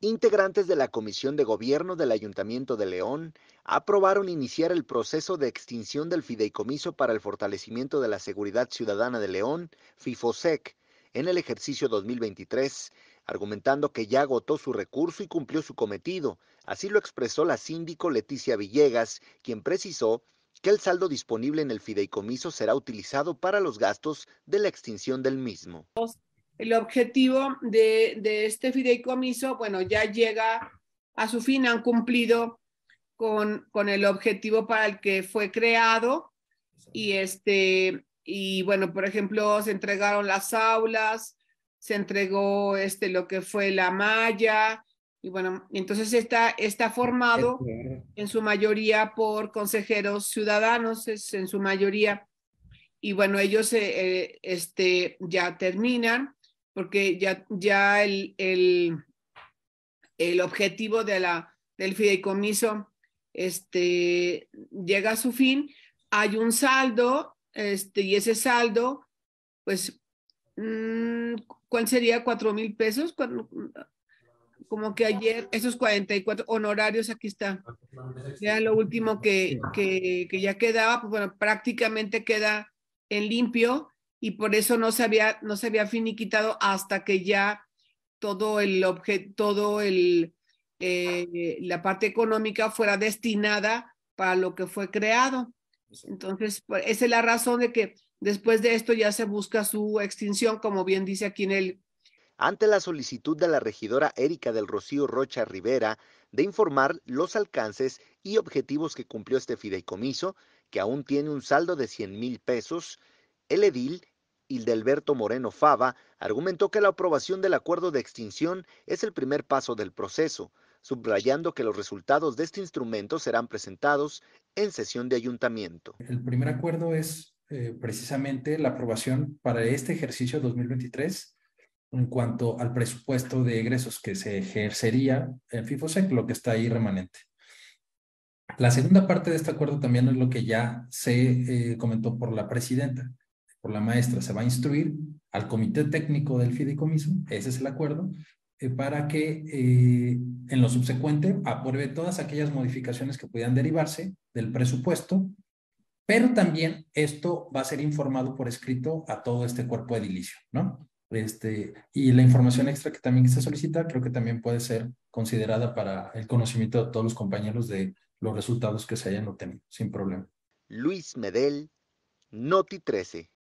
integrantes de la Comisión de Gobierno del Ayuntamiento de León aprobaron iniciar el proceso de extinción del Fideicomiso para el Fortalecimiento de la Seguridad Ciudadana de León, FIFOSEC, en el ejercicio 2023, argumentando que ya agotó su recurso y cumplió su cometido. Así lo expresó la síndico Leticia Villegas, quien precisó que el saldo disponible en el fideicomiso será utilizado para los gastos de la extinción del mismo el objetivo de, este fideicomiso, bueno, ya llega a su fin, han cumplido con, el objetivo para el que fue creado y este, y bueno, por ejemplo, se entregaron las aulas, se entregó este, lo que fue la malla, y bueno, entonces está, está formado en su mayoría por consejeros ciudadanos, es en su mayoría, y bueno, ellos eh, eh, este, ya terminan, porque ya, ya el, el, el objetivo de la, del fideicomiso este, llega a su fin, hay un saldo este, y ese saldo, pues, mm, ¿cuál sería? ¿Cuatro mil pesos? Como que ayer, esos 44 honorarios, aquí está. Ya lo último que, que, que ya quedaba, pues bueno, prácticamente queda en limpio y por eso no se había, no se había finiquitado hasta que ya todo el objeto, todo el, eh, la parte económica fuera destinada para lo que fue creado. Entonces, pues, esa es la razón de que después de esto ya se busca su extinción, como bien dice aquí en el... Ante la solicitud de la regidora Erika del Rocío Rocha Rivera de informar los alcances y objetivos que cumplió este fideicomiso, que aún tiene un saldo de 100 mil pesos, el edil Hildelberto Moreno Fava, argumentó que la aprobación del acuerdo de extinción es el primer paso del proceso, subrayando que los resultados de este instrumento serán presentados en sesión de ayuntamiento. El primer acuerdo es eh, precisamente la aprobación para este ejercicio 2023 en cuanto al presupuesto de egresos que se ejercería en FIFOSEC, lo que está ahí remanente. La segunda parte de este acuerdo también es lo que ya se eh, comentó por la presidenta la maestra se va a instruir al comité técnico del fideicomiso, ese es el acuerdo, eh, para que eh, en lo subsecuente apruebe todas aquellas modificaciones que puedan derivarse del presupuesto, pero también esto va a ser informado por escrito a todo este cuerpo edilicio, ¿no? Este, y la información extra que también se solicita creo que también puede ser considerada para el conocimiento de todos los compañeros de los resultados que se hayan obtenido, sin problema. Luis Medel, Noti 13.